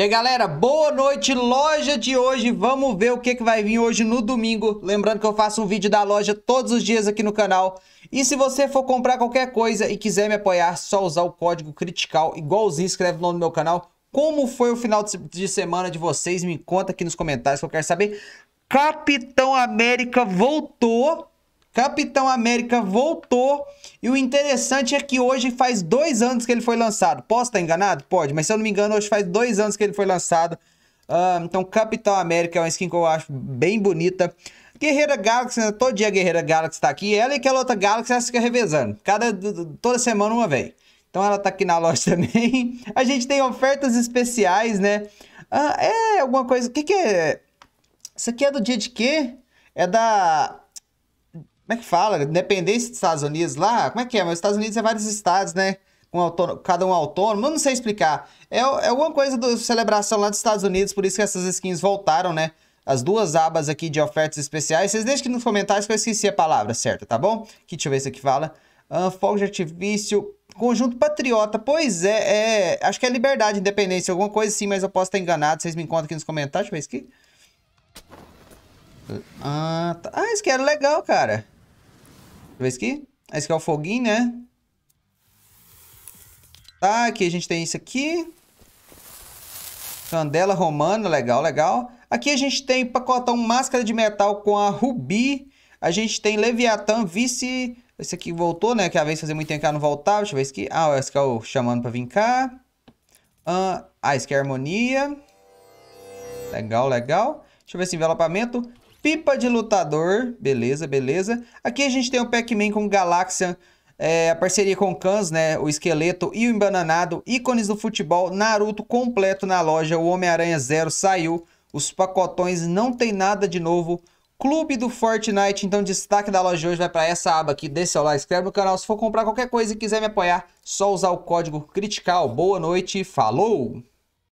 E aí, galera, boa noite, loja de hoje. Vamos ver o que, que vai vir hoje no domingo. Lembrando que eu faço um vídeo da loja todos os dias aqui no canal. E se você for comprar qualquer coisa e quiser me apoiar, só usar o código CRITICAL, igualzinho, escreve o nome do meu canal. Como foi o final de semana de vocês? Me conta aqui nos comentários que eu quero saber. Capitão América voltou Capitão América voltou e o interessante é que hoje faz dois anos que ele foi lançado. Posso estar enganado? Pode, mas se eu não me engano, hoje faz dois anos que ele foi lançado. Uh, então, Capitão América é uma skin que eu acho bem bonita. Guerreira Galaxy, né? todo dia a Guerreira Galaxy está aqui. Ela e aquela outra Galaxy, ela fica revezando. Cada, toda semana uma vez. Então ela está aqui na loja também. A gente tem ofertas especiais, né? Ah, é alguma coisa... O que que é? Isso aqui é do dia de quê? É da como é que fala? Independência dos Estados Unidos lá? Como é que é? Mas os Estados Unidos é vários estados, né? autônomo, cada um autônomo, eu não sei explicar. É, é alguma coisa da celebração lá dos Estados Unidos, por isso que essas skins voltaram, né? As duas abas aqui de ofertas especiais. Vocês deixem aqui nos comentários que eu esqueci a palavra certa, tá bom? Que deixa eu ver se aqui fala. Uh, fogo de artifício, conjunto patriota. Pois é, é, acho que é liberdade, independência, alguma coisa sim, mas eu posso estar enganado. Vocês me encontram aqui nos comentários, deixa eu ver isso aqui. Ah, tá. ah, isso aqui era legal, cara eu aqui. Esse ah, aqui é o foguinho, né? Tá, aqui a gente tem isso aqui. Candela romana, legal, legal. Aqui a gente tem pacotão máscara de metal com a rubi. A gente tem Leviatã, vice... Esse aqui voltou, né? Que a vez fazia muito tempo que ela não voltava. Deixa eu ver esse aqui. Ah, esse aqui é o chamando pra vir cá. Ah, esse ah, aqui é a harmonia. Legal, legal. Deixa eu ver esse envelopamento. Pipa de Lutador, beleza, beleza. Aqui a gente tem o Pac-Man com Galaxian, é, a parceria com o Kans, né? O Esqueleto e o Embananado, ícones do futebol, Naruto completo na loja, o Homem-Aranha Zero saiu, os pacotões não tem nada de novo. Clube do Fortnite, então destaque da loja de hoje vai para essa aba aqui, deixa seu like, inscreve no canal, se for comprar qualquer coisa e quiser me apoiar, só usar o código CRITICAL. Boa noite, falou!